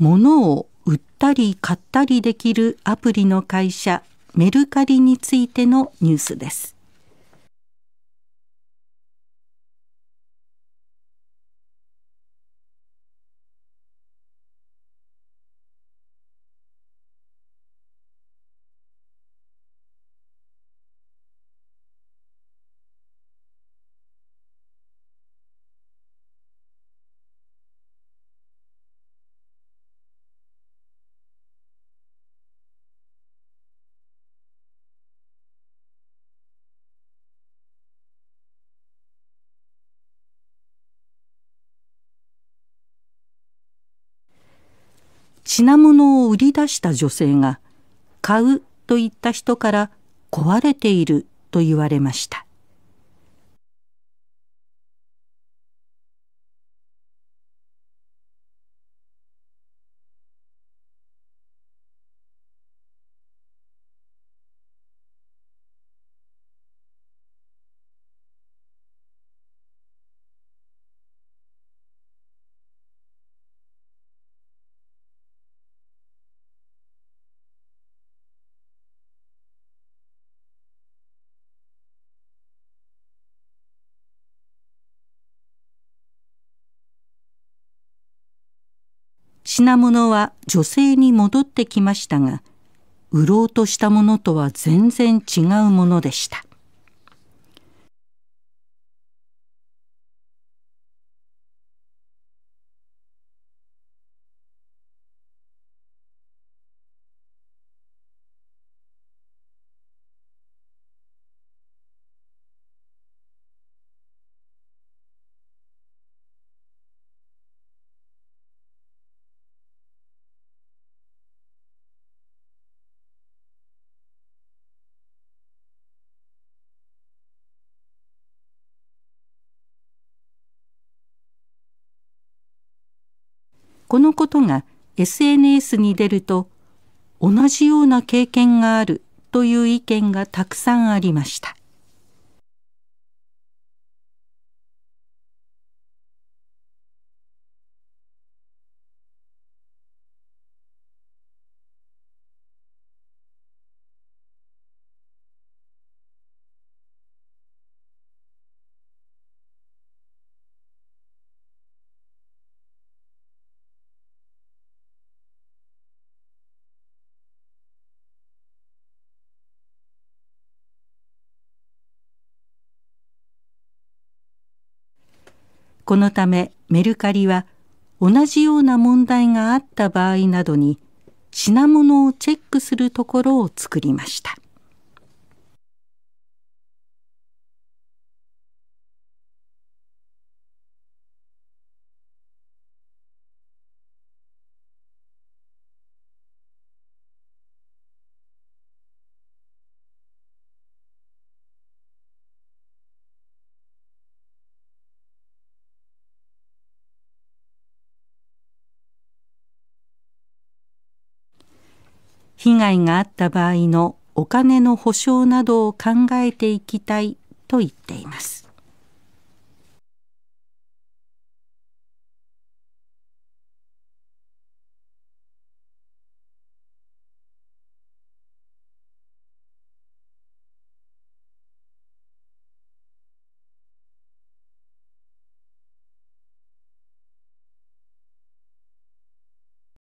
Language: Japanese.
物を売ったり買ったりできるアプリの会社メルカリについてのニュースです。品物を売り出した女性が買うと言った人から壊れていると言われました。品物は女性に戻ってきましたが売ろうとしたものとは全然違うものでした。このことが SNS に出ると同じような経験があるという意見がたくさんありました。このためメルカリは同じような問題があった場合などに品物をチェックするところを作りました。被害があった場合のお金の保証などを考えていきたいと言っています。